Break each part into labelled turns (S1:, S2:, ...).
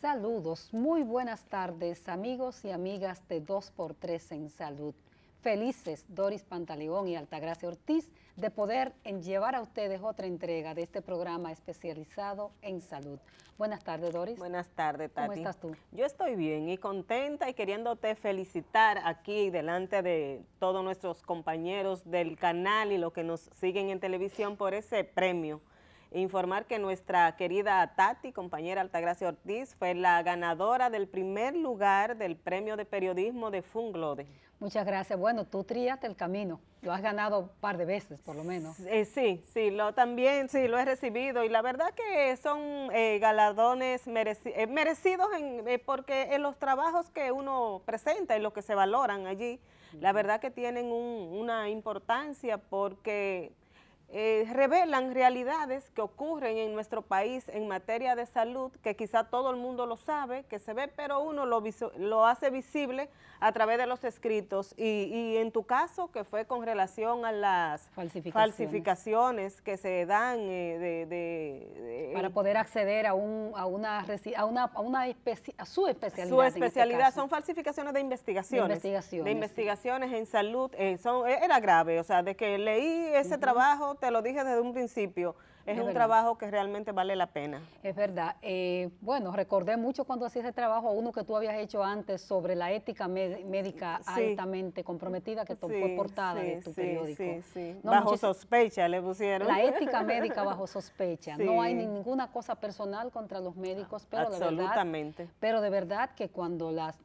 S1: Saludos, muy buenas tardes amigos y amigas de 2x3 en Salud. Felices Doris Pantaleón y Altagracia Ortiz de poder llevar a ustedes otra entrega de este programa especializado en salud. Buenas tardes, Doris. Buenas tardes, Tati. ¿Cómo estás tú?
S2: Yo estoy bien y contenta y queriéndote felicitar aquí delante de todos nuestros compañeros del canal y los que nos siguen en televisión por ese premio Informar que nuestra querida Tati, compañera Altagracia Ortiz, fue la ganadora del primer lugar del premio de periodismo de Funglode.
S1: Muchas gracias. Bueno, tú tríate el camino. Lo has ganado un par de veces, por lo menos. Eh, sí, sí, lo también, sí, lo he recibido. Y la verdad que
S2: son eh, galardones eh, merecidos en, porque en los trabajos que uno presenta y los que se valoran allí, la verdad que tienen una importancia porque eh, revelan realidades que ocurren en nuestro país en materia de salud, que quizá todo el mundo lo sabe, que se ve, pero uno lo, lo hace visible a través de los escritos. Y, y, en tu caso, que fue con relación a las falsificaciones, que se dan eh, de, Para poder
S1: acceder a, un, a una, a una, a una a su especialidad. Su este especialidad, son
S2: falsificaciones de investigaciones. De investigaciones. en salud, eh, son, era grave, o sea, de que leí ese trabajo te lo dije desde un principio, es, un trabajo que realmente vale la pena.
S1: Es verdad. Eh, bueno, recordé mucho cuando hacía ese trabajo uno que tú habías hecho antes sobre la ética médica altamente comprometida que sí, portada de tu periódico.
S2: bajo sospecha le pusieron. La ética médica bajo
S1: sospecha. No hay ninguna cosa personal contra los médicos, pero De verdad, pero de verdad que cuando las,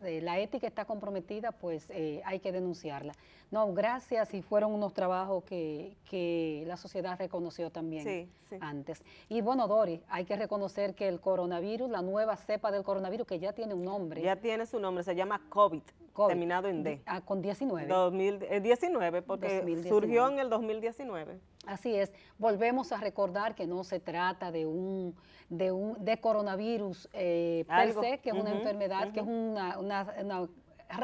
S1: eh, la ética está comprometida, pues eh, hay que denunciarla. No, gracias y fueron unos trabajos que, la sociedad reconoció también antes. Y bueno, Dori, hay que reconocer que el coronavirus, la nueva cepa del coronavirus, que ya tiene un nombre. Ya
S2: tiene su nombre, se llama COVID, terminado en D.
S1: Ah, con 19.
S2: 2019, eh, porque surgió en el 2019.
S1: Así es, volvemos a recordar que no se trata de un de un de coronavirus eh, per se, que es una enfermedad, que es una, una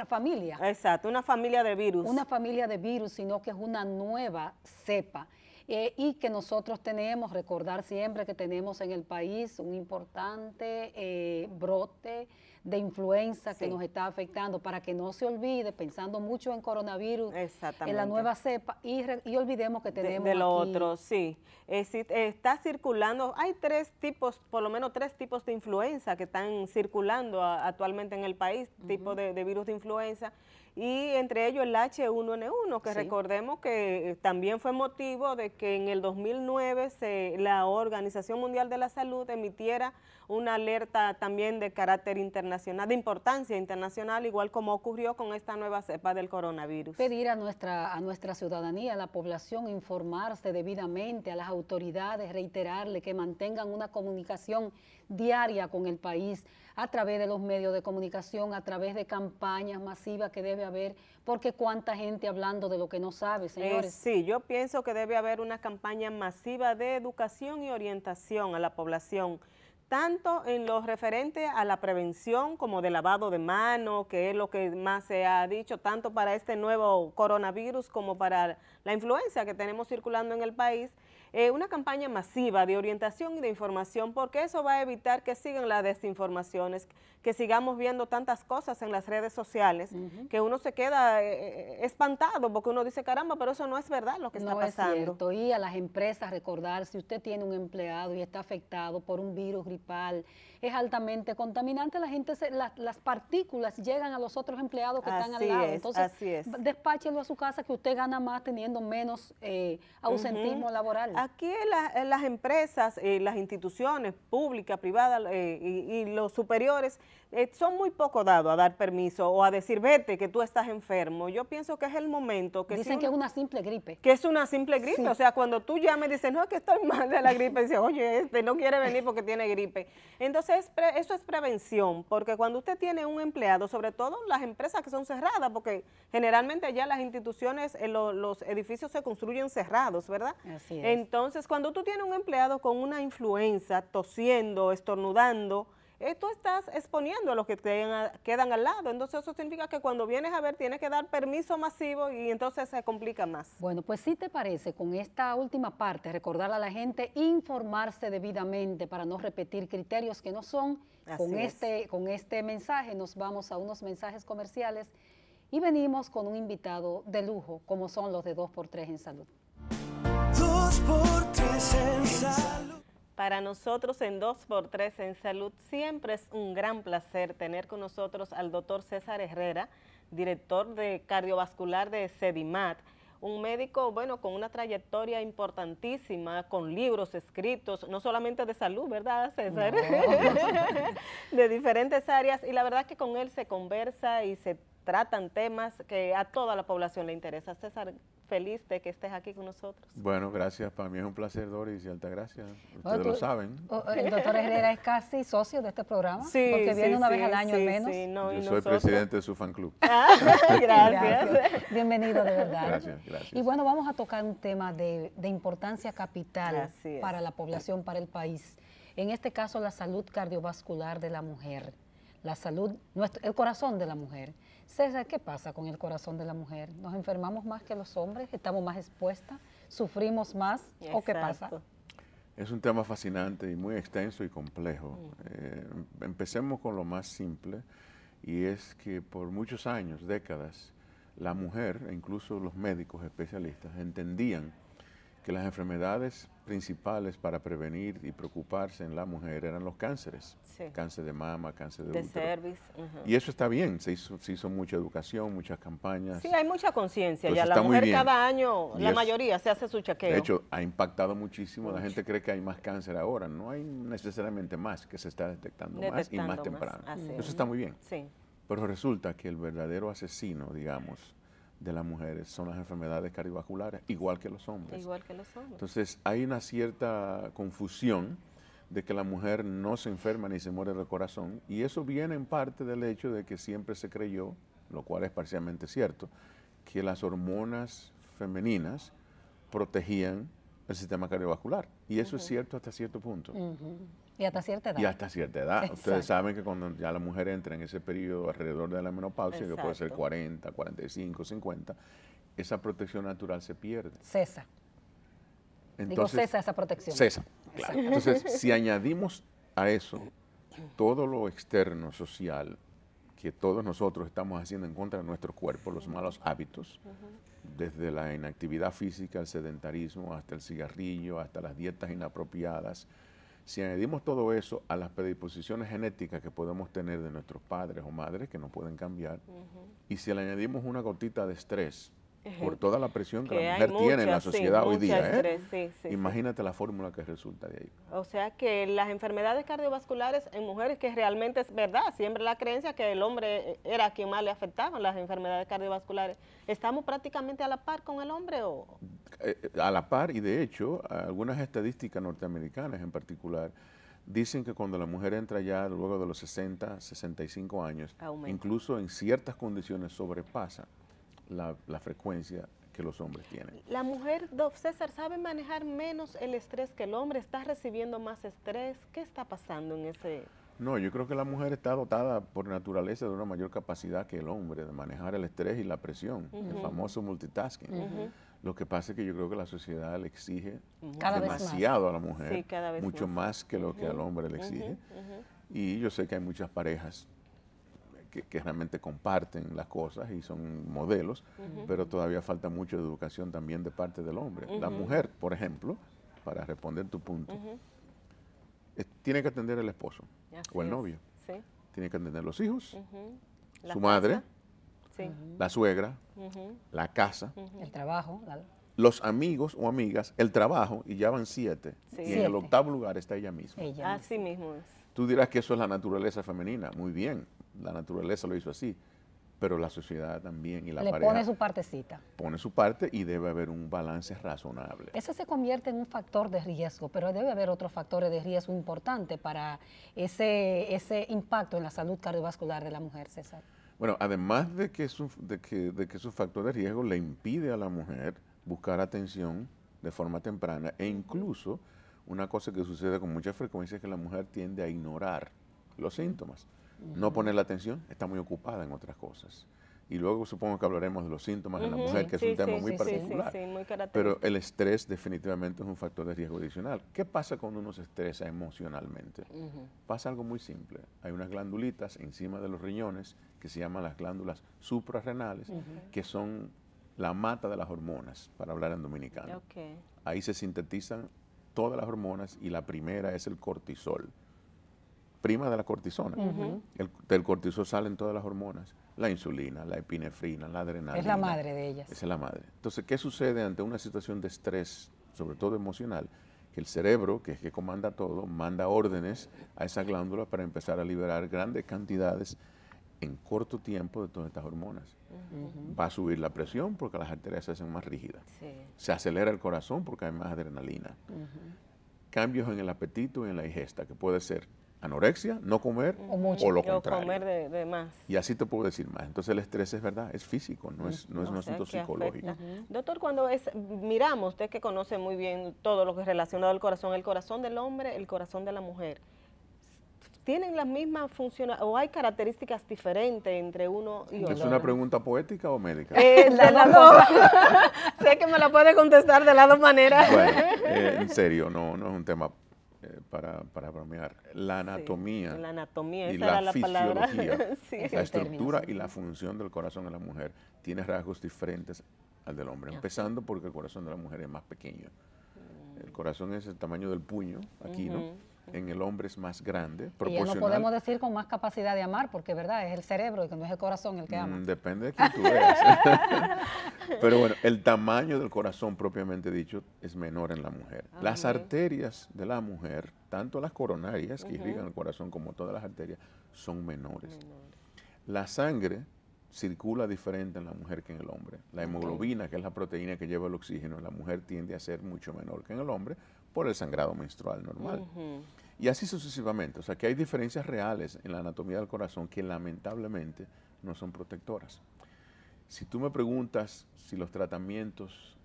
S1: familia.
S2: Exacto, una familia de virus. Una
S1: familia de virus, sino que es una nueva cepa. Eh, y que nosotros tenemos, recordar siempre que tenemos en el país un importante eh, brote de influenza que nos está afectando, para que no se olvide, pensando mucho en coronavirus, en la nueva cepa, y, olvidemos que tenemos. De, lo otro,
S2: sí. está
S1: circulando, hay
S2: tres tipos, por lo menos tres tipos de influenza que están circulando actualmente en el país, tipo de, virus de influenza y entre ellos el H1N1, que recordemos que eh, también fue motivo de que en el 2009 la Organización Mundial de la Salud emitiera una alerta también de carácter internacional, de importancia internacional, igual como ocurrió con esta nueva cepa del coronavirus.
S1: Pedir a nuestra, a nuestra ciudadanía, a la población, informarse debidamente, a las autoridades, reiterarle que mantengan una comunicación diaria con el país a través de los medios de comunicación, a través de campañas masivas que debe haber, porque cuánta gente hablando de lo que no sabe, eh, señores.
S2: sí, yo pienso que debe haber una campaña masiva de educación y orientación a la población tanto en lo referente a la prevención como de lavado de mano, que es lo que más se ha dicho, tanto para este nuevo coronavirus como para la influenza que tenemos circulando en el país, eh, una campaña masiva de orientación y de información, porque eso va a evitar que sigan las desinformaciones, que sigamos viendo tantas cosas en las redes sociales, que uno se queda eh, eh, espantado porque uno dice, caramba, pero eso no es verdad lo que está pasando. Es cierto.
S1: Y a las empresas recordar, si usted tiene un empleado y está afectado por un virus gripal, es altamente contaminante, la gente las partículas llegan a los otros empleados que están al lado. Entonces, así es. despáchelo a su casa que usted gana más teniendo menos ausentismo laboral aquí las empresas, eh, las
S2: instituciones públicas, privadas eh, y, los superiores eh, son muy poco dados a dar permiso o a decir, vete, que tú estás enfermo. Yo pienso que es el momento que... Dicen que es
S1: una simple gripe.
S2: Que es una simple gripe. O sea, cuando tú ya y dices, no, que estoy mal de la gripe, dice, oye, este no quiere venir porque tiene gripe. Entonces, eso es prevención, porque cuando usted tiene un empleado, sobre todo las empresas que son cerradas, porque generalmente ya las instituciones, eh, los edificios se construyen cerrados, ¿verdad? Así es. Entonces, cuando tú tienes un empleado con una influenza, tosiendo, estornudando, esto eh, tú estás exponiendo a los que te quedan al lado. Entonces eso significa que cuando vienes a ver tienes que dar permiso masivo y entonces se complica más.
S1: Bueno, pues sí te parece con esta última parte, recordar a la gente informarse debidamente para no repetir criterios que no son. con este, con este mensaje nos vamos a unos mensajes comerciales y venimos con un invitado de lujo, como son los de 2x3 en salud. 2x3 en salud. Para
S2: nosotros en 2x3 en Salud siempre es un gran placer tener con nosotros al doctor César Herrera, director de cardiovascular de SEDIMAT, un médico, bueno, con una trayectoria importantísima, con libros escritos, no solamente de salud, ¿verdad, César? de diferentes áreas, y la verdad que con él se conversa y se tratan temas que a toda la población le interesa. César, feliz de que estés aquí con nosotros.
S3: Bueno, gracias. Para mí es un placer, Doris y Altagracia. Ustedes lo saben.
S2: El doctor Herrera es
S1: casi socio de este programa. porque viene una vez al año al menos. No, Yo soy presidente de su fan club. Ah, gracias. Bienvenido, de verdad. Gracias, gracias. Y bueno, vamos a tocar un tema de, importancia capital para la población, para el país. En este caso, la salud cardiovascular de la mujer. La salud, nuestro, el corazón de la mujer. César, ¿qué pasa con el corazón de la mujer? ¿Nos enfermamos más que los hombres? ¿Estamos más expuestas? ¿Sufrimos más? ¿O qué pasa?
S3: Es un tema fascinante y muy extenso y complejo. Eh, empecemos con lo más simple y es que por muchos años, décadas, la mujer, e incluso los médicos especialistas, entendían que las enfermedades principales para prevenir y preocuparse en la mujer eran los cánceres. Cáncer de mama, cáncer de, de útero. Service, Y eso está bien, se hizo, mucha educación, muchas campañas. Sí,
S2: hay mucha conciencia. Pues ya la mujer cada año, la mayoría, se hace su chequeo. De hecho,
S3: ha impactado muchísimo. La gente cree que hay más cáncer ahora. No hay necesariamente más, que se está detectando, más y más, temprano. Eso está muy bien. Sí. Pero resulta que el verdadero asesino, digamos, de las mujeres son las enfermedades cardiovasculares, igual que los hombres.
S2: Igual que los hombres.
S3: Entonces hay una cierta confusión de que la mujer no se enferma ni se muere del corazón, y eso viene en parte del hecho de que siempre se creyó, lo cual es parcialmente cierto, que las hormonas femeninas protegían el sistema cardiovascular, y eso es cierto hasta cierto punto.
S1: Y hasta cierta edad. Y hasta
S3: cierta edad. Ustedes saben que cuando ya la mujer entra en ese periodo alrededor de la menopausia, que puede ser 40, 45, 50, esa protección natural se pierde. Cesa. Entonces, cesa esa protección. Cesa, Entonces, si añadimos a eso todo lo externo social que todos nosotros estamos haciendo en contra de nuestro cuerpo, los malos hábitos, desde la inactividad física, el sedentarismo, hasta el cigarrillo, hasta las dietas inapropiadas, si añadimos todo eso a las predisposiciones genéticas que podemos tener de nuestros padres o madres, que no pueden cambiar, y si le añadimos una gotita de estrés, por toda la presión que, la mujer tiene en la sociedad hoy día. ¿eh? Imagínate la fórmula que resulta de ahí.
S2: O sea que las enfermedades cardiovasculares en mujeres que realmente es verdad, siempre la creencia que el hombre era quien más le afectaban las enfermedades cardiovasculares. ¿Estamos prácticamente a la par con el hombre? O?
S3: Eh, a la par y de hecho algunas estadísticas norteamericanas en particular dicen que cuando la mujer entra ya luego de los 60, 65 años, incluso en ciertas condiciones sobrepasa la, frecuencia que los hombres tienen.
S2: La mujer, Dov César, sabe manejar menos el estrés que el hombre, está recibiendo más estrés. ¿Qué está pasando en ese...
S3: No, yo creo que la mujer está dotada por naturaleza de una mayor capacidad que el hombre de manejar el estrés y la presión, el famoso multitasking. Lo que pasa es que yo creo que la sociedad le exige demasiado a la mujer, mucho más. que lo que al hombre le exige. Y yo sé que hay muchas parejas que, realmente comparten las cosas y son modelos, pero todavía falta mucho de educación también de parte del hombre. La mujer, por ejemplo, para responder tu punto, eh, tiene que atender al esposo o el novio. Tiene que atender los hijos,
S1: su madre, la suegra, la casa, el trabajo,
S3: los amigos o amigas, el trabajo, y ya van siete. Y en el octavo lugar está ella misma.
S2: Ella
S1: Así mismo
S3: Tú dirás que eso es la naturaleza femenina. Muy bien, la naturaleza lo hizo así, pero la sociedad también y la Le pone su
S1: partecita.
S3: Pone su parte y debe haber un balance razonable.
S1: Ese se convierte en un factor de riesgo, pero debe haber otros factores de riesgo importantes para ese, ese impacto en la salud cardiovascular de la mujer, César.
S3: Bueno, además de que, su, de que, de que su factor de riesgo le impide a la mujer buscar atención de forma temprana e incluso una cosa que sucede con mucha frecuencia es que la mujer tiende a ignorar los síntomas no poner la atención, está muy ocupada en otras cosas. Y luego supongo que hablaremos de los síntomas la mujer, que es un tema muy particular. pero el estrés definitivamente es un factor de riesgo adicional. ¿Qué pasa cuando uno se estresa emocionalmente? Pasa algo muy simple. Hay unas glandulitas encima de los riñones que se llaman las glándulas suprarrenales, que son la mata de las hormonas, para hablar en dominicano. Ahí se sintetizan todas las hormonas y la primera es el cortisol prima de la cortisona. del cortisol salen todas las hormonas, la insulina, la epinefrina, la adrenalina. Es la
S1: madre de ellas. es
S3: la madre. Entonces, ¿qué sucede ante una situación de estrés, sobre todo emocional? Que el cerebro, que es que comanda todo, manda órdenes a esa glándula para empezar a liberar grandes cantidades en corto tiempo de todas estas hormonas. Va a subir la presión porque las arterias se hacen más rígidas. Se acelera el corazón porque hay más adrenalina. Cambios en el apetito y en la ingesta, que puede ser anorexia, no comer o, lo contrario. comer de, más. Y así te puedo decir más. Entonces el estrés es verdad, es físico, no es, un asunto psicológico.
S2: Doctor, cuando es, miramos, usted que conoce muy bien todo lo que es relacionado al corazón, el corazón del hombre, el corazón de la mujer, ¿tienen las mismas funciones o hay características diferentes entre uno y otro? ¿Es una
S3: pregunta poética o médica? Eh,
S2: sé que me la puede contestar de las dos maneras. Eh,
S3: en serio, no, no es un tema para, bromear. La anatomía, la anatomía y esa la, era la fisiología, la estructura y la función del corazón de la mujer tiene rasgos diferentes al del hombre, empezando porque el corazón de la mujer es más pequeño. Mm. El corazón es el tamaño del puño, aquí, ¿no? en el hombre es más grande. Y no podemos
S1: decir con más capacidad de amar, porque verdad es el cerebro y que no es el corazón el que mm, ama.
S3: depende de quién tú eres.
S1: Pero bueno,
S3: el tamaño del corazón propiamente dicho es menor en la mujer. Ah, las arterias de la mujer, tanto las coronarias que irrigan el corazón como todas las arterias, son menores. La sangre circula diferente en la mujer que en el hombre. La hemoglobina, que es la proteína que lleva el oxígeno, en la mujer tiende a ser mucho menor que en el hombre por el sangrado menstrual normal. Y así sucesivamente. O sea que hay diferencias reales en la anatomía del corazón que lamentablemente no son protectoras. Si tú me preguntas si los tratamientos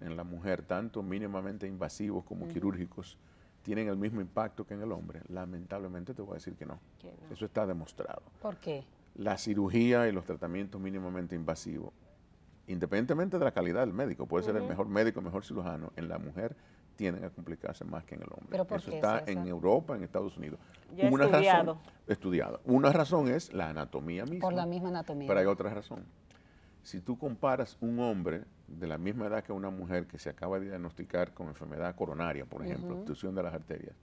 S3: en la mujer, tanto mínimamente invasivos como quirúrgicos, tienen el mismo impacto que en el hombre, lamentablemente te voy a decir que no. Eso está demostrado. ¿Por qué? La cirugía y los tratamientos mínimamente invasivos, independientemente de la calidad del médico, puede ser el mejor médico, mejor cirujano, en la mujer tienen a complicarse más que en el hombre. por Eso está en Europa, en Estados Unidos.
S1: Ya Una estudiado.
S3: estudiado. Una razón es la anatomía misma. Por la
S1: misma anatomía. Pero hay
S3: otra razón. Si tú comparas un hombre de la misma edad que una mujer que se acaba de diagnosticar con enfermedad coronaria, por ejemplo, obstrucción de las arterias,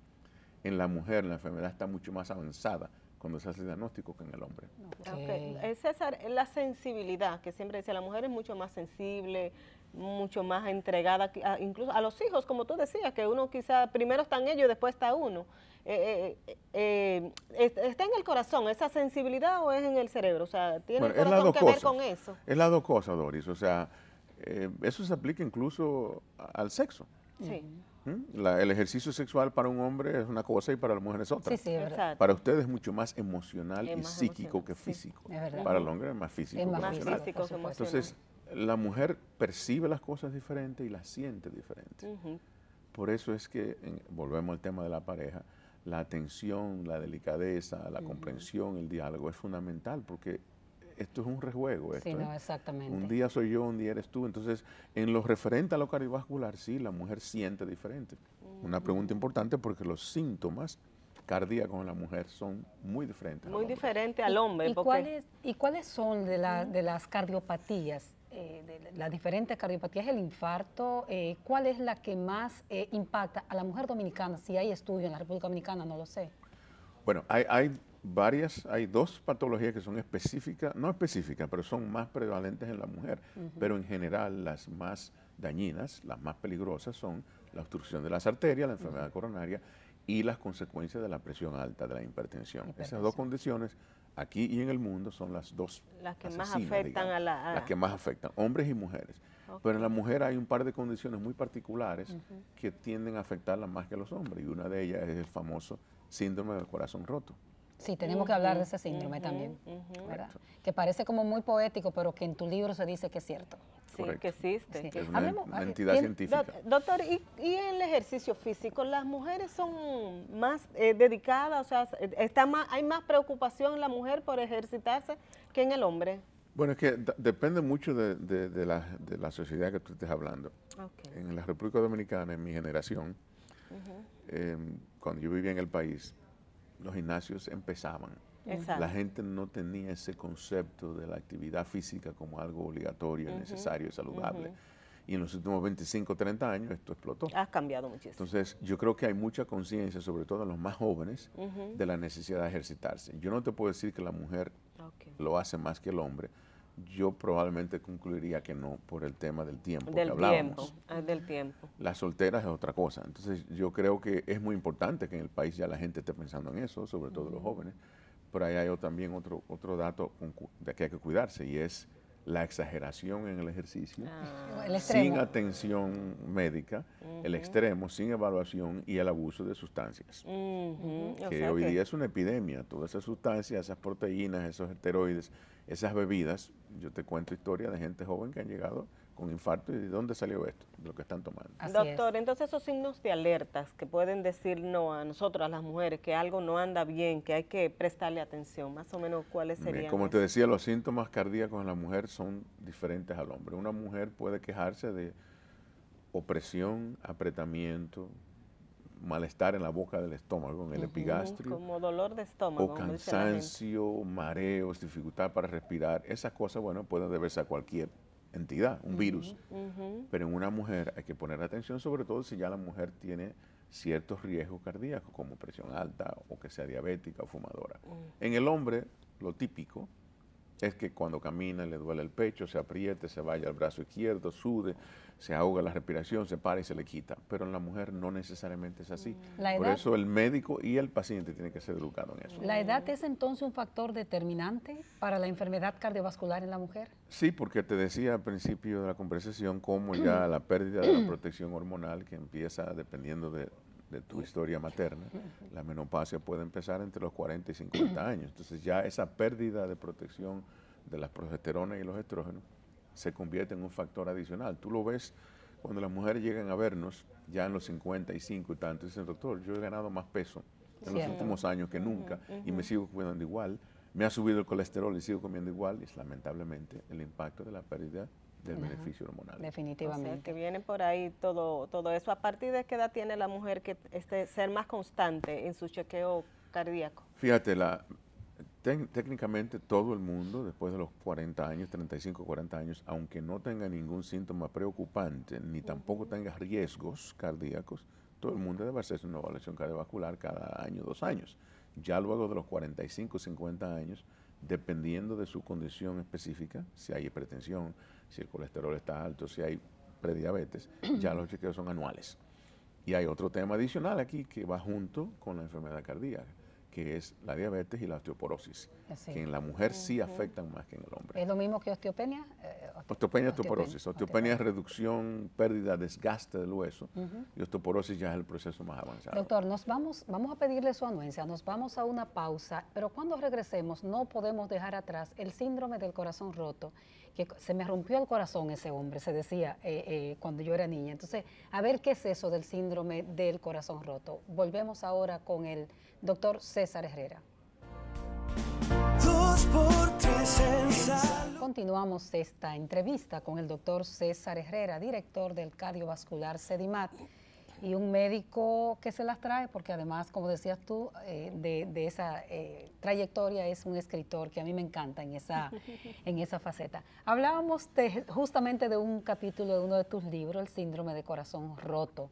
S3: en la mujer la enfermedad está mucho más avanzada cuando se hace el diagnóstico que en el hombre.
S2: Okay. Eh, César, la sensibilidad, que siempre decía la mujer es mucho más sensible, mucho más entregada, incluso a los hijos, como tú decías, que uno quizá primero están ellos y después está uno. Eh, eh, eh, ¿Está en el corazón esa sensibilidad o es en el cerebro? O sea, ¿tiene el corazón que ver con eso?
S3: Es las dos cosas, Doris. O sea, eso se aplica incluso al sexo. Sí. ¿Mm? el ejercicio sexual para un hombre es una cosa y para la mujer es otra. Sí, sí, para ustedes es mucho más emocional y psíquico que físico. para el hombre es más físico. Entonces, la mujer percibe las cosas diferentes y las siente diferente. Por eso es que, volvemos al tema de la pareja, la atención, la delicadeza, la comprensión, el diálogo es fundamental porque esto es un rejuego. sí, no, ¿eh?
S1: exactamente. Un
S3: día soy yo, un día eres tú. Entonces, en lo referente a lo cardiovascular, sí, la mujer siente diferente. Una pregunta importante porque los síntomas cardíacos en la mujer son muy diferentes.
S1: Muy diferente al hombre. ¿Y, ¿cuáles, son de las cardiopatías eh, de las diferentes cardiopatías, el infarto, eh, ¿cuál es la que más eh, impacta a la mujer dominicana? Si hay estudio en la República Dominicana, no lo sé.
S3: Bueno, hay, hay varias, hay dos patologías que son específicas, no específicas, pero son más prevalentes en la mujer, pero en general las más dañinas, las más peligrosas son la obstrucción de las arterias, la enfermedad coronaria y las consecuencias de la presión alta, de la hipertensión. Esas dos condiciones aquí y en el mundo son las dos las que más afectan a la las que más afectan hombres y mujeres pero en la mujer hay un par de condiciones muy particulares que tienden a afectarla más que a los hombres y una de ellas es el famoso síndrome del corazón roto
S1: Sí, tenemos que hablar de ese síndrome también, Que parece como muy poético, pero que en tu libro se dice que es cierto. Sí, que existe. Hablemos,
S2: entidad científica. Doctor, y, el ejercicio físico? ¿Las mujeres son más eh, dedicadas? O sea, está ¿hay más preocupación en la mujer por ejercitarse que en el hombre?
S3: Bueno, es que depende mucho de, la, sociedad que tú estés hablando. En la República Dominicana, en mi generación, em, cuando yo vivía en el país, los gimnasios empezaban la gente no tenía ese concepto de la actividad física como algo obligatorio, necesario y saludable. Y en los últimos 25, 30 años esto explotó. Ha
S2: cambiado muchísimo.
S3: Entonces, yo creo que hay mucha conciencia, sobre todo en los más jóvenes, de la necesidad de ejercitarse. Yo no te puedo decir que la mujer lo hace más que el hombre. Yo probablemente concluiría que no por el tema del tiempo del que hablábamos. Tiempo,
S2: ah, del tiempo.
S3: Las solteras es otra cosa. Entonces, yo creo que es muy importante que en el país ya la gente esté pensando en eso, sobre todo los jóvenes. Por ahí hay también otro, otro dato que hay que cuidarse y es la exageración en el ejercicio, ah. sin atención médica, el extremo, sin evaluación y el abuso de sustancias. Que hoy día es una epidemia. Todas esas sustancias, esas proteínas, esos esteroides, esas bebidas. Yo te cuento historia de gente joven que han llegado con infarto. ¿Y de dónde salió esto? De lo que están tomando.
S2: Doctor, entonces esos signos de alertas que pueden decir no a nosotros, a las mujeres, que algo no anda bien, que hay que prestarle atención, más o menos cuáles serían. Como
S3: te decía, los síntomas cardíacos en la mujer son diferentes al hombre. Una mujer puede quejarse de opresión, apretamiento, malestar en la boca del estómago, en el epigastrio.
S2: Como dolor de estómago. O cansancio,
S3: mareos, dificultad para respirar. Esas cosas, bueno, pueden deberse a cualquier entidad, un virus. Pero en una mujer hay que poner atención, sobre todo si ya la mujer tiene ciertos riesgos cardíacos, como presión alta o que sea diabética o fumadora. En el hombre, lo típico es que cuando camina le duele el pecho, se apriete, se vaya al brazo izquierdo, sude, se ahoga la respiración, se para y se le quita. Pero en la mujer no necesariamente es así. Por eso el médico y el paciente tienen que ser educados en eso.
S1: ¿La edad es entonces un factor determinante para la enfermedad cardiovascular en la mujer?
S3: Sí, porque te decía al principio de la conversación cómo ya la pérdida de la protección hormonal que empieza dependiendo de, de tu historia materna, la menopausia puede empezar entre los 40 y 50 años. Entonces ya esa pérdida de protección de las progesteronas y los estrógenos se convierte en un factor adicional. Tú lo ves cuando las mujeres llegan a vernos, ya en los 55 y tanto, dicen, doctor, yo he ganado más peso en los últimos años que nunca y me sigo comiendo igual, me ha subido el colesterol y sigo comiendo igual, y es lamentablemente el impacto de la pérdida del beneficio hormonal.
S2: Definitivamente. O que viene por ahí todo, todo eso. ¿A partir de qué edad tiene la mujer que este, ser más constante en su chequeo cardíaco?
S3: Fíjate, la, técnicamente todo el mundo, después de los 40 años, 35, 40 años, aunque no tenga ningún síntoma preocupante, ni tampoco tenga riesgos cardíacos, todo el mundo debe hacerse una evaluación cardiovascular cada año, dos años. Ya luego de los 45, 50 años, dependiendo de su condición específica, si hay hipertensión, si el colesterol está alto, si hay prediabetes, ya los chequeos son anuales. Y hay otro tema adicional aquí que va junto con la enfermedad cardíaca, que es la diabetes y la osteoporosis, que en la mujer sí afectan más que en el hombre.
S1: ¿Es lo mismo que osteopenia? Eh, eh,
S3: osteopenia, osteoporosis. Osteopenia, es reducción, pérdida, desgaste del hueso, y osteoporosis ya es el proceso más avanzado.
S1: Doctor, nos vamos, vamos a pedirle su anuencia, nos vamos a una pausa, pero cuando regresemos no podemos dejar atrás el síndrome del corazón roto que se me rompió el corazón ese hombre, se decía eh, eh, cuando yo era niña. Entonces, a ver qué es eso del síndrome del corazón roto. Volvemos ahora con el doctor César Herrera. Continuamos esta entrevista con el doctor César Herrera, director del cardiovascular Sedimat y un médico que se las trae, porque además, como decías tú, eh, de, esa eh, trayectoria es un escritor que a mí me encanta en esa, en esa faceta. Hablábamos justamente de un capítulo de uno de tus libros, El síndrome de corazón roto.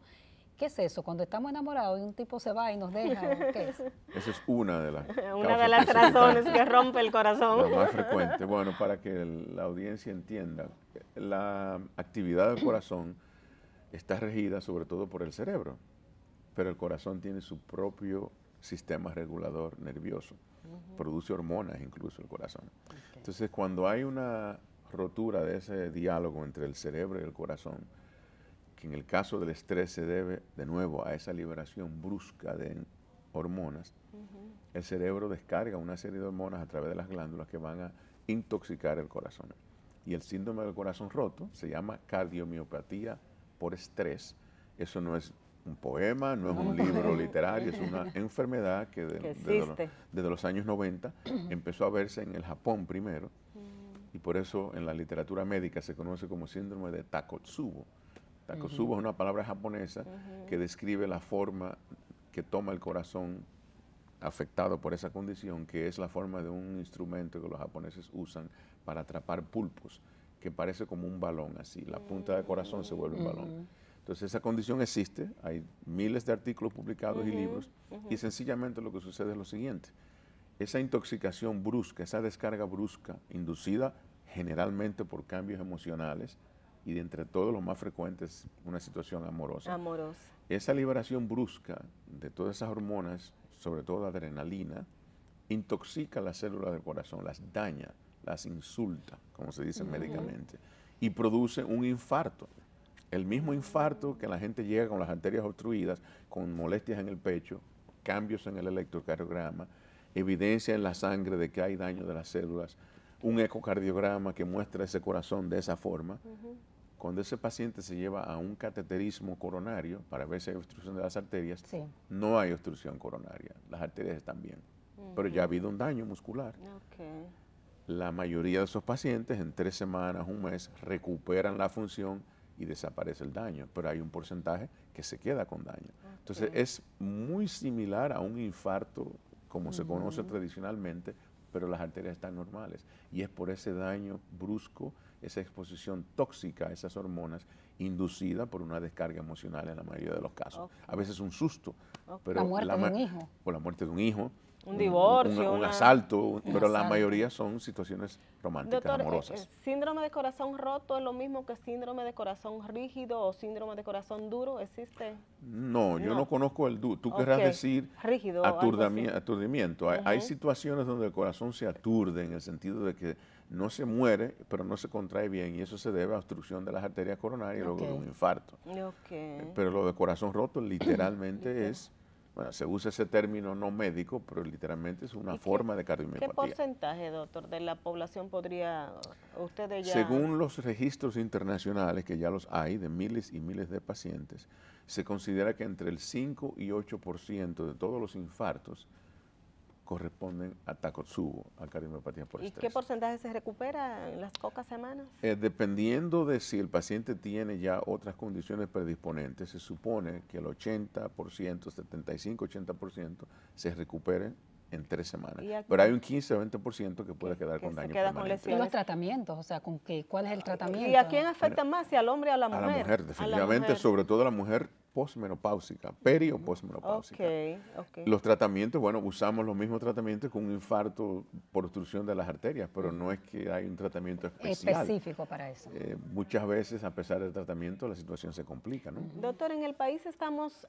S1: ¿Qué es eso? Cuando estamos enamorados y un tipo se va y nos deja, ¿qué es?
S3: Esa es una de las Una de las razones
S1: que rompe el corazón. La más frecuente.
S3: Bueno, para que la audiencia entienda, la actividad del corazón está regida sobre todo por el cerebro, pero el corazón tiene su propio sistema regulador nervioso, produce hormonas incluso el corazón. Entonces, cuando hay una rotura de ese diálogo entre el cerebro y el corazón, que en el caso del estrés se debe de nuevo a esa liberación brusca de hormonas, el cerebro descarga una serie de hormonas a través de las glándulas que van a intoxicar el corazón. Y el síndrome del corazón roto se llama cardiomiopatía por estrés, eso no es un poema, no es un libro literario, es una enfermedad que, desde, los, años 90 empezó a verse en el Japón primero mm. y por eso en la literatura médica se conoce como síndrome de Takotsubo. Takotsubo es una palabra japonesa que describe la forma que toma el corazón afectado por esa condición, que es la forma de un instrumento que los japoneses usan para atrapar pulpos que parece como un balón, así, la punta del corazón se vuelve un balón. Entonces esa condición existe, hay miles de artículos publicados y libros, y sencillamente lo que sucede es lo siguiente, esa intoxicación brusca, esa descarga brusca, inducida generalmente por cambios emocionales, y de entre todos los más frecuentes una situación amorosa. Amorosa. Esa liberación brusca de todas esas hormonas, sobre todo la adrenalina, intoxica las células del corazón, las daña las insulta, como se dice médicamente, y produce un infarto. El mismo infarto que la gente llega con las arterias obstruidas, con molestias en el pecho, cambios en el electrocardiograma, evidencia en la sangre de que hay daño de las células, un ecocardiograma que muestra ese corazón de esa forma. Cuando ese paciente se lleva a un cateterismo coronario para ver si hay obstrucción de las arterias, no hay obstrucción coronaria, las arterias están bien, pero ya ha habido un daño muscular la mayoría de esos pacientes en tres semanas, un mes, recuperan la función y desaparece el daño, pero hay un porcentaje que se queda con daño. Entonces es muy similar a un infarto como se conoce tradicionalmente, pero las arterias están normales. Y es por ese daño brusco, esa exposición tóxica a esas hormonas inducida por una descarga emocional en la mayoría de los casos. A veces un susto.
S2: Pero la la
S3: muerte de un hijo un divorcio. Un, asalto, pero la mayoría son situaciones románticas, Doctor, eh, amorosas. Eh,
S2: ¿Síndrome de corazón roto es lo mismo que síndrome de corazón rígido o síndrome de corazón duro? ¿Existe?
S3: No, yo no conozco el duro. Tú querrás decir rígido, aturdimiento. aturdimiento. hay, situaciones donde el corazón se aturde en el sentido de que no se muere, pero no se contrae bien, y eso se debe a obstrucción de las arterias coronarias y luego de un infarto. Pero lo de corazón roto literalmente es bueno, se usa ese término no médico, pero literalmente es una forma de cardiomiopatía. ¿Qué
S2: porcentaje, doctor, de la población podría usted ya...? Según
S3: los registros internacionales, que ya los hay, de miles y miles de pacientes, se considera que entre el 5 y 8% de todos los infartos corresponden a subo a cardiomiopatías por ¿Y qué
S2: porcentaje se recupera en las pocas semanas?
S3: Eh, dependiendo de si el paciente tiene ya otras condiciones predisponentes, se supone que el 80%, 75-80% se recupere en tres semanas. Pero hay un 15-20% que puede quedar con daño queda
S1: ¿Y los tratamientos? O sea, ¿con qué? ¿cuál es el tratamiento? ¿Y a quién afecta más, si al hombre o a la mujer? A la mujer, definitivamente, sobre
S3: todo a la mujer posmenopáusica, peri Los tratamientos, bueno, usamos los mismos tratamientos con un infarto por obstrucción de las arterias, pero no es que hay un tratamiento específico
S1: para eso. Eh,
S3: muchas veces, a pesar del tratamiento, la situación se complica, ¿no?
S2: Doctor, en el país estamos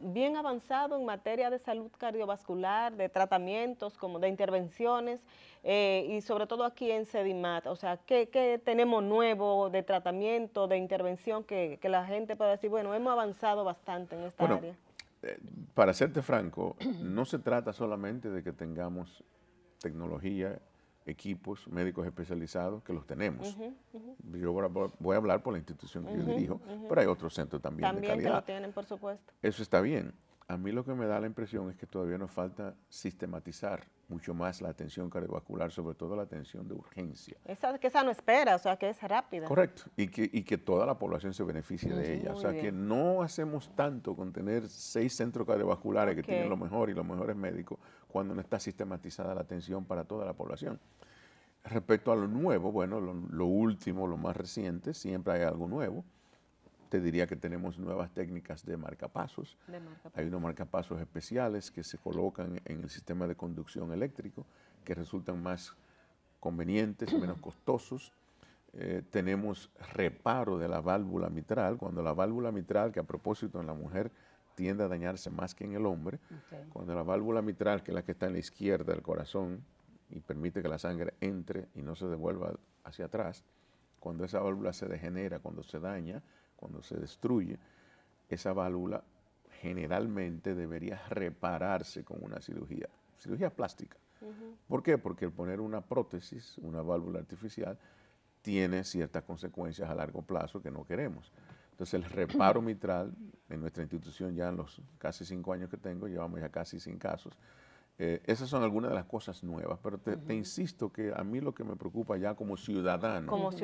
S2: bien avanzados en materia de salud cardiovascular, de tratamientos, como de intervenciones. Eh, y sobre todo aquí en Sedimat, o sea, ¿qué, ¿qué, tenemos nuevo de tratamiento, de intervención que, la gente pueda decir, bueno, hemos avanzado bastante en esta área?
S3: Eh, para serte franco, no se trata solamente de que tengamos tecnología, equipos médicos especializados que los tenemos. Yo voy a, hablar por la institución que yo dirijo, pero hay otros centros también, de calidad. También lo
S2: tienen, por supuesto.
S3: Eso está bien a mí lo que me da la impresión es que todavía nos falta sistematizar mucho más la atención cardiovascular, sobre todo la atención de urgencia.
S2: Esa, que esa no espera, o sea, que es rápida. Correcto,
S3: y que, y que toda la población se beneficie de ella. O sea, que no hacemos tanto con tener seis centros cardiovasculares que tienen lo mejor y los mejores médicos cuando no está sistematizada la atención para toda la población. Respecto a lo nuevo, bueno, lo último, lo más reciente, siempre hay algo nuevo te diría que tenemos nuevas técnicas de marcapasos. Hay unos marcapasos especiales que se colocan en el sistema de conducción eléctrico que resultan más convenientes, menos costosos. Eh, tenemos reparo de la válvula mitral, cuando la válvula mitral, que a propósito en la mujer tiende a dañarse más que en el hombre, cuando la válvula mitral, que es la que está en la izquierda del corazón y permite que la sangre entre y no se devuelva hacia atrás, cuando esa válvula se degenera, cuando se daña, cuando se destruye, esa válvula generalmente debería repararse con una cirugía, cirugía plástica. ¿Por qué? Porque el poner una prótesis, una válvula artificial, tiene ciertas consecuencias a largo plazo que no queremos. Entonces el reparo mitral en nuestra institución ya en los casi cinco años que tengo, llevamos ya casi 100 casos, eh, esas son algunas de las cosas nuevas, pero te, insisto que a mí lo que me preocupa ya como ciudadano,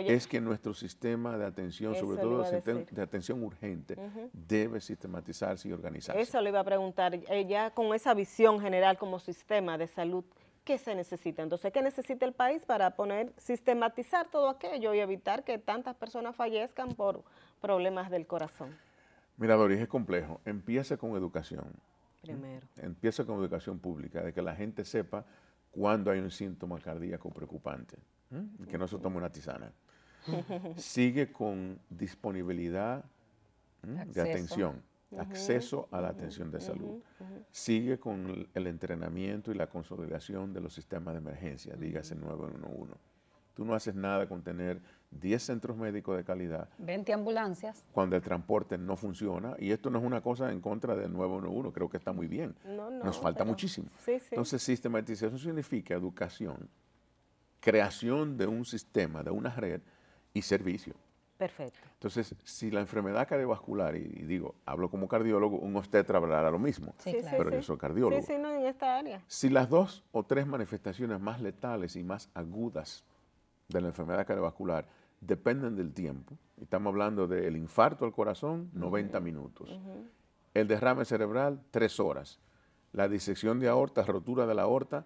S3: es que nuestro sistema de atención, sobre todo de, atención urgente, debe sistematizarse y organizarse.
S2: Eso le iba a preguntar, ella eh, con esa visión general como sistema de salud, ¿qué se necesita? Entonces, ¿qué necesita el país para poner, sistematizar todo aquello y evitar que tantas personas fallezcan por problemas del corazón?
S3: Mira, Doris, es complejo. Empieza con educación Primero. Empieza con educación pública, de que la gente sepa cuando hay un síntoma cardíaco preocupante, que no se tome una tisana. Sigue con disponibilidad de atención, acceso a la atención de salud. Sigue con el entrenamiento y la consolidación de los sistemas de emergencia, dígase 911. Tú no haces nada con tener 10 centros médicos de calidad.
S1: 20 ambulancias.
S3: Cuando el transporte no funciona, y esto no es una cosa en contra del 911, creo que está muy bien. Nos falta muchísimo. ...entonces sistema Entonces, sistematización significa educación, creación de un sistema, de una red y servicio. Perfecto. Entonces, si la enfermedad cardiovascular, y, digo, hablo como cardiólogo, un obstetra hablará lo mismo, sí, pero yo soy cardiólogo. Si las dos o tres manifestaciones más letales y más agudas de la enfermedad cardiovascular dependen del tiempo. Estamos hablando del infarto al corazón, 90 minutos. El derrame cerebral, 3 horas. La disección de aorta, rotura de la aorta,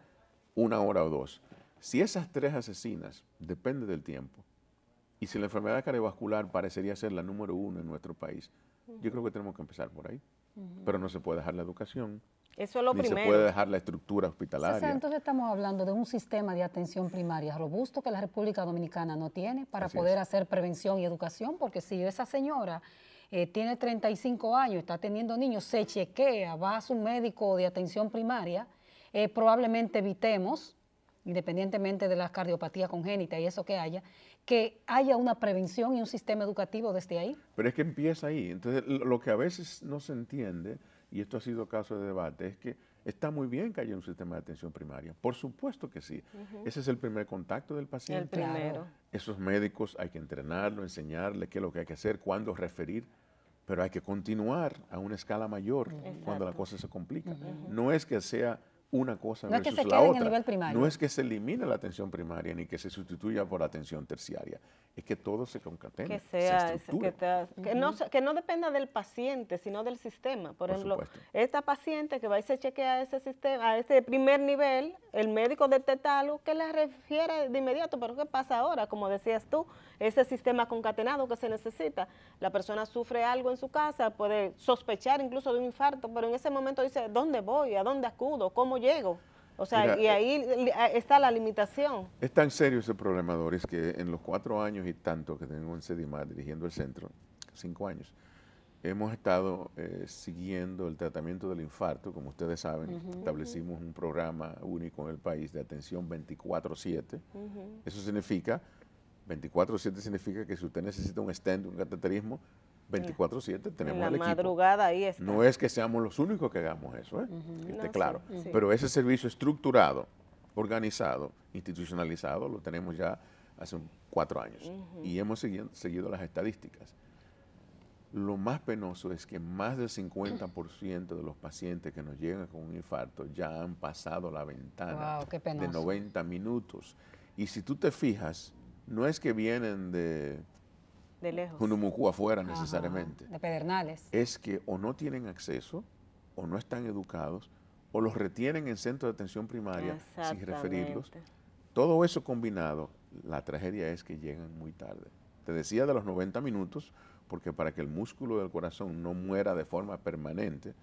S3: una hora o dos. Si esas tres asesinas dependen del tiempo, y si la enfermedad cardiovascular parecería ser la número uno en nuestro país, yo creo que tenemos que empezar por ahí. Pero no se puede dejar la educación, eso es lo ni primero. se puede dejar la estructura hospitalaria. entonces
S1: estamos hablando de un sistema de atención primaria robusto que la República Dominicana no tiene para poder hacer prevención y educación, porque si esa señora eh, tiene 35 años, está teniendo niños, se chequea, va a su médico de atención primaria, eh, probablemente evitemos, independientemente de la cardiopatía congénita y eso que haya, que haya una prevención y un sistema educativo desde ahí.
S3: Pero es que empieza ahí. Entonces, lo que a veces no se entiende y esto ha sido caso de debate, es que está muy bien que haya un sistema de atención primaria. Por supuesto que sí. Ese es el primer contacto del paciente. El primero. Esos médicos hay que entrenarlo, enseñarle qué es lo que hay que hacer, cuándo referir, pero hay que continuar a una escala mayor cuando la cosa se complica. No es que sea una cosa no es que se la nivel primario. No es que se elimine la atención primaria ni que se sustituya por atención terciaria, es que todo se concatene. Que, sea,
S2: que, no, que no dependa del paciente, sino del sistema. Por, ejemplo, esta paciente que va y se chequea a ese sistema, a este primer nivel, el médico detecta algo que la refiere de inmediato, pero ¿qué pasa ahora? Como decías tú, ese sistema concatenado que se necesita. La persona sufre algo en su casa, puede sospechar incluso de un infarto, pero en ese momento dice, ¿dónde voy? ¿A dónde acudo? ¿Cómo llego. O sea, y ahí eh, está la limitación.
S3: Es tan serio ese problema, es que en los cuatro años y tanto que tengo en Sedimar dirigiendo el centro, cinco años, hemos estado eh, siguiendo el tratamiento del infarto. Como ustedes saben, establecimos un programa único en el país de atención 24-7. Eso significa, 24-7 significa que si usted necesita un stent, un cateterismo, 24-7 tenemos la el equipo. madrugada ahí está. No es que seamos los únicos que hagamos eso, ¿eh? que esté claro. Pero ese servicio estructurado, organizado, institucionalizado, lo tenemos ya hace cuatro años. Y hemos seguido, las estadísticas. Lo más penoso es que más del 50% de los pacientes que nos llegan con un infarto ya han pasado la ventana
S1: de 90
S3: minutos. Y si tú te fijas, no es que vienen de de lejos. afuera necesariamente.
S1: De Pedernales.
S3: Es que o no tienen acceso, o no están educados, o los retienen en centro de atención primaria sin referirlos. Todo eso combinado, la tragedia es que llegan muy tarde. Te decía de los 90 minutos, porque para que el músculo del corazón no muera de forma permanente,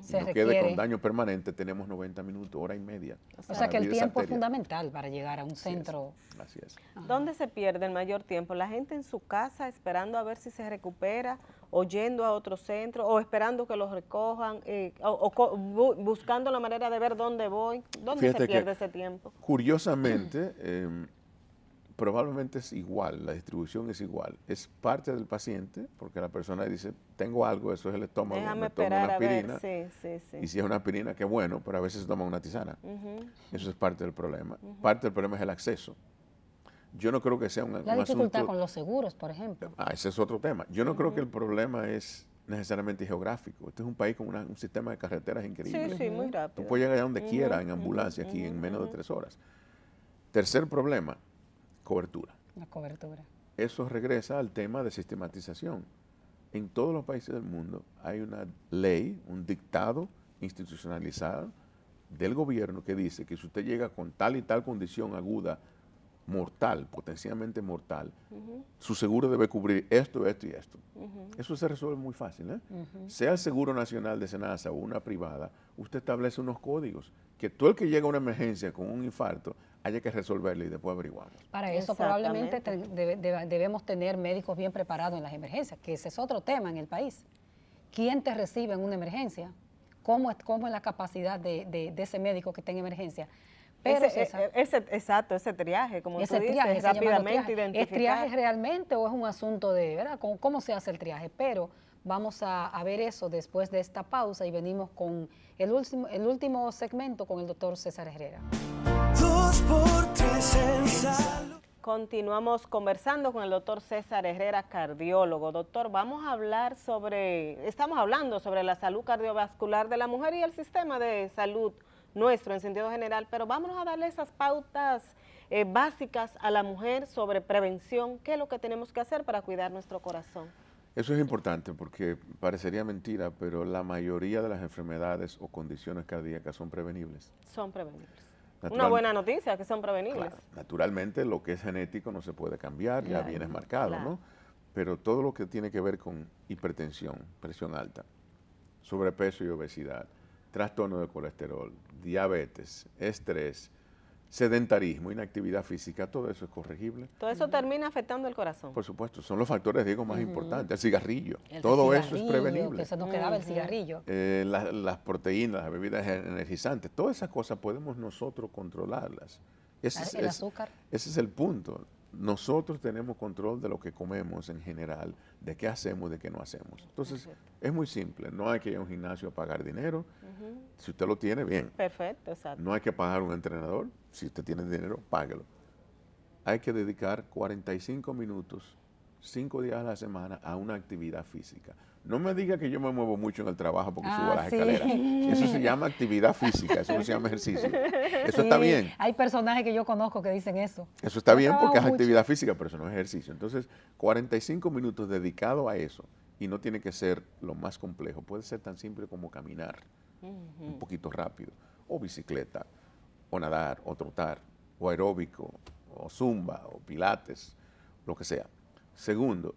S1: se quede con
S3: daño permanente, tenemos 90 minutos, hora y media. O sea, que el tiempo es
S1: fundamental para llegar a un centro. gracias ah.
S2: ¿Dónde se pierde el mayor tiempo? ¿La gente en su casa esperando a ver si se recupera, o yendo a otro centro, o esperando que los recojan, eh, o, buscando la manera de ver dónde voy? ¿Dónde se pierde ese tiempo?
S3: Curiosamente, em, probablemente es igual, la distribución es igual. Es parte del paciente, porque la persona dice, tengo algo, eso es el estómago, me tomo una aspirina. Y si es una aspirina, qué bueno, pero a veces se toma una tisana. Eso es parte del problema. Parte del problema es el acceso. Yo no creo que sea un, La dificultad con
S1: los seguros, por ejemplo.
S3: Ah, ese es otro tema. Yo no creo que el problema es necesariamente geográfico. Este es un país con un sistema de carreteras increíble. Sí, sí, muy rápido. Tú puedes llegar a donde quiera en ambulancia aquí en menos de tres horas. Tercer problema, cobertura.
S1: La cobertura.
S3: Eso regresa al tema de sistematización. En todos los países del mundo hay una ley, un dictado institucionalizado del gobierno que dice que si usted llega con tal y tal condición aguda, mortal, potencialmente mortal, su seguro debe cubrir esto, esto y esto. Eso se resuelve muy fácil. ¿eh? Sea el Seguro Nacional de Senasa o una privada, usted establece unos códigos que todo el que llega a una emergencia con un infarto hay que resolverlo y después averiguamos.
S1: Para eso probablemente debemos tener médicos bien preparados en las emergencias, que ese es otro tema en el país. ¿Quién te recibe en una emergencia? ¿Cómo es, cómo es la capacidad de, ese médico que está en emergencia? Pero ese,
S2: eh, exacto, ese triaje, como tú dices, rápidamente identificar. ¿Es triaje
S1: realmente o es un asunto de, verdad, cómo, se hace el triaje? Pero vamos a, a, ver eso después de esta pausa y venimos con el último, el último segmento con el doctor César Herrera.
S2: Continuamos conversando con el doctor César Herrera, cardiólogo. Doctor, vamos a hablar sobre, estamos hablando sobre la salud cardiovascular de la mujer y el sistema de salud nuestro en sentido general, pero vamos a darle esas pautas eh, básicas a la mujer sobre prevención, qué es lo que tenemos que hacer para cuidar nuestro corazón.
S3: Eso es importante porque parecería mentira, pero la mayoría de las enfermedades o condiciones cardíacas son prevenibles.
S2: Son prevenibles una buena noticia, que son prevenibles.
S3: naturalmente, lo que es genético no se puede cambiar, ya viene marcado, ¿no? Pero todo lo que tiene que ver con hipertensión, presión alta, sobrepeso y obesidad, trastorno de colesterol, diabetes, estrés, sedentarismo, inactividad física, todo eso es corregible.
S2: Todo eso termina afectando el corazón.
S3: Por supuesto, son los factores, digo, más importantes. El cigarrillo, todo eso es prevenible. Que eso
S1: nos quedaba el cigarrillo.
S3: Eh, las proteínas, las bebidas energizantes, todas esas cosas podemos nosotros controlarlas. Ese ah, es, el azúcar. Ese es el punto. Nosotros tenemos control de lo que comemos en general, de qué hacemos, de qué no hacemos. Entonces, es muy simple. No hay que ir a un gimnasio a pagar dinero. Si usted lo tiene, bien.
S2: Perfecto, exacto. No
S3: hay que pagar un entrenador si usted tiene dinero, páguelo. Hay que dedicar 45 minutos, 5 días a la semana, a una actividad física. No me diga que yo me muevo mucho en el trabajo porque ah, subo las escaleras. Eso se llama actividad física, eso no se llama ejercicio. Eso está bien.
S1: Hay personajes que yo conozco que dicen eso. Eso
S3: está bien porque es actividad física, pero eso no es ejercicio. Entonces, 45 minutos dedicado a eso y no tiene que ser lo más complejo. Puede ser tan simple como caminar un poquito rápido o bicicleta o nadar, o trotar, o aeróbico, o zumba, o pilates, lo que sea. Segundo,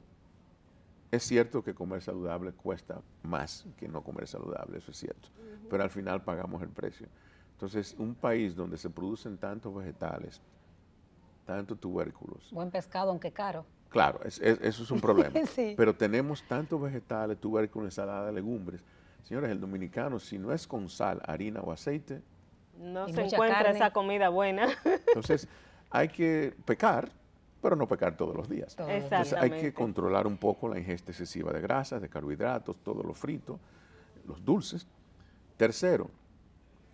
S3: es cierto que comer saludable cuesta más que no comer saludable, eso es cierto, pero al final pagamos el precio. Entonces, un país donde se producen tantos vegetales, tantos tubérculos.
S1: Buen pescado, aunque caro.
S3: Claro, eso es un problema. Pero tenemos tantos vegetales, tubérculos, ensalada, legumbres. Señores, el dominicano, si no es con sal, harina o aceite,
S2: no se encuentra esa comida buena.
S3: Entonces, hay que pecar, pero no pecar todos los días. Entonces, hay que controlar un poco la ingesta excesiva de grasas, de carbohidratos, todo lo frito, los dulces. Tercero,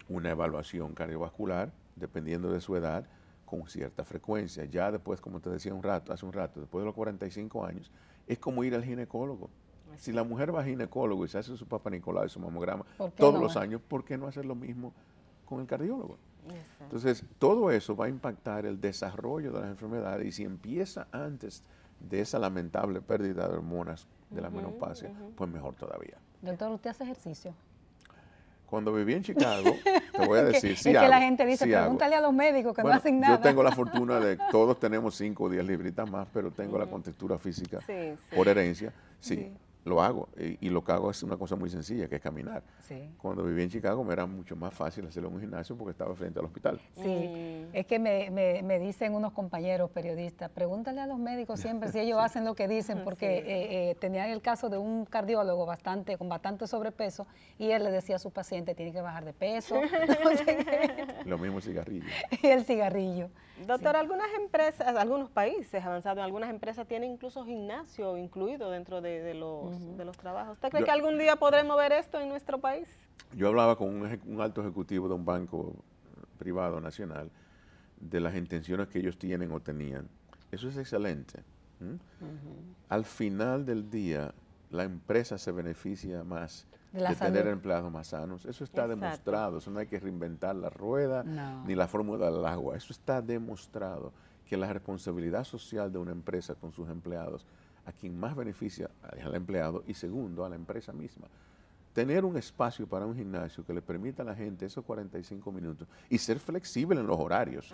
S3: una evaluación cardiovascular, dependiendo de su edad, con cierta frecuencia. Ya después, como te decía un rato, hace un rato, después de los 45 años, es como ir al ginecólogo. Si la mujer va al ginecólogo y se hace su papá Nicolás y su mamograma todos los años, ¿por qué no hacer lo mismo con el cardiólogo. Entonces, todo eso va a impactar el desarrollo de las enfermedades y si empieza antes de esa lamentable pérdida de hormonas de la menopasia, menopausia, pues mejor todavía.
S1: Doctor, ¿usted hace ejercicio?
S3: Cuando viví en Chicago, te voy a decir, sí sí que la gente dice, pregúntale a
S1: los médicos que no hacen nada. Yo tengo la
S3: fortuna de, todos tenemos 5 o 10 libritas más, pero tengo la contextura física por herencia. sí lo hago. Y, lo que hago es una cosa muy sencilla, que es caminar. Cuando viví en Chicago me era mucho más fácil hacerlo en un gimnasio porque estaba frente al hospital. Sí,
S1: mm. es que me, me, me, dicen unos compañeros periodistas, pregúntale a los médicos siempre si ellos hacen lo que dicen, porque eh, eh, tenían el caso de un cardiólogo bastante con bastante sobrepeso y él le decía a su paciente, tiene que bajar de peso.
S3: lo mismo el cigarrillo.
S1: y el cigarrillo. Doctor, algunas empresas, algunos
S2: países avanzados, algunas empresas tienen incluso gimnasio incluido dentro de, los de los trabajos. ¿Usted cree que algún día podremos ver esto en nuestro país?
S3: Yo hablaba con un, alto ejecutivo de un banco eh, privado nacional de las intenciones que ellos tienen o tenían. Eso es excelente. Al final del día, la empresa se beneficia más de, tener empleados más sanos. Eso está demostrado. Eso no hay que reinventar la rueda ni la fórmula del agua. Eso está demostrado que la responsabilidad social de una empresa con sus empleados a quien más beneficia es al empleado y segundo, a la empresa misma. Tener un espacio para un gimnasio que le permita a la gente esos 45 minutos y ser flexible en los horarios.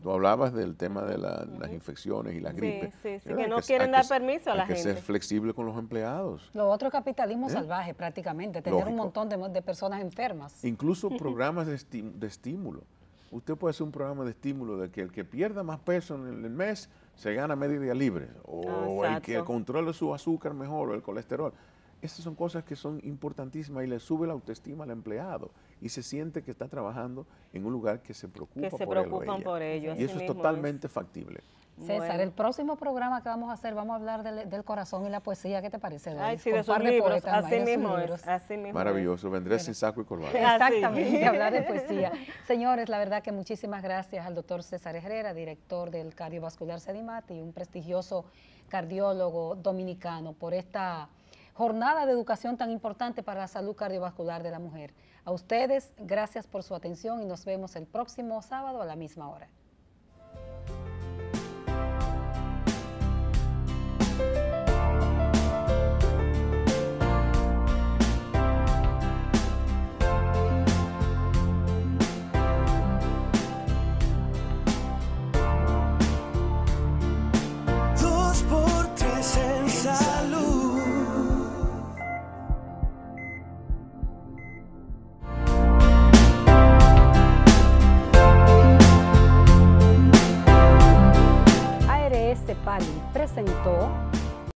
S3: Tú hablabas del tema de las infecciones y las gripes. Sí, sí, que no quieren dar
S1: permiso a la gente. que ser
S3: flexible con los empleados.
S1: Lo otro capitalismo ¿Eh? salvaje prácticamente, tener un montón de, personas enfermas.
S3: Incluso programas de, de estímulo. Usted puede hacer un programa de estímulo de que el que pierda más peso en el mes se gana medio día libre, o que el que controla su azúcar mejor, o el colesterol. Esas son cosas que son importantísimas y le sube la autoestima al empleado y se siente que está trabajando en un lugar que se preocupa que se por preocupan ellos. Y eso es totalmente factible.
S2: César,
S1: el próximo programa que vamos a hacer, vamos a hablar del, corazón y la poesía. ¿Qué te parece, Ay, sí, de sus así, mismo Es, así
S2: mismo Maravilloso.
S3: Vendré sin saco y corbata.
S1: Exactamente, hablar de poesía. Señores, la verdad que muchísimas gracias al doctor César Herrera, director del Cardiovascular Sedimati, un prestigioso cardiólogo dominicano, por esta jornada de educación tan importante para la salud cardiovascular de la mujer. A ustedes, gracias por su atención y nos vemos el próximo sábado a la misma hora. Pali presentou